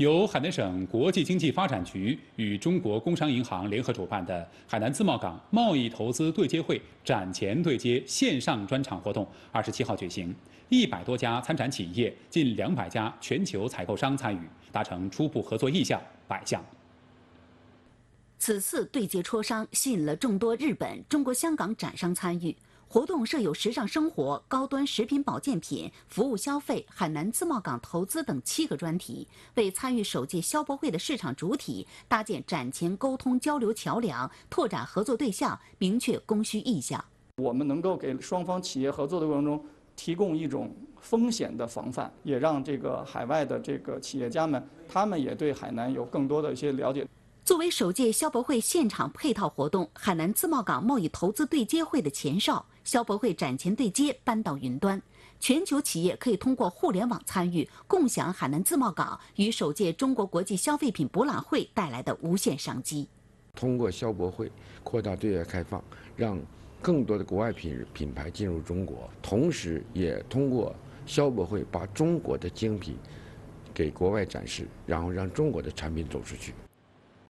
由海南省国际经济发展局与中国工商银行联合主办的海南自贸港贸易投资对接会展前对接线上专场活动，二十七号举行，一百多家参展企业，近两百家全球采购商参与，达成初步合作意向百项。此次对接磋商吸引了众多日本、中国香港展商参与。活动设有时尚生活、高端食品保健品、服务消费、海南自贸港投资等七个专题，为参与首届消博会的市场主体搭建展前沟通交流桥梁，拓展合作对象，明确供需意向。我们能够给双方企业合作的过程中提供一种风险的防范，也让这个海外的这个企业家们，他们也对海南有更多的一些了解。作为首届消博会现场配套活动，海南自贸港贸易投资对接会的前哨，消博会展前对接搬到云端，全球企业可以通过互联网参与，共享海南自贸港与首届中国国际消费品博览会带来的无限商机。通过消博会扩大对外开放，让更多的国外品品牌进入中国，同时也通过消博会把中国的精品给国外展示，然后让中国的产品走出去。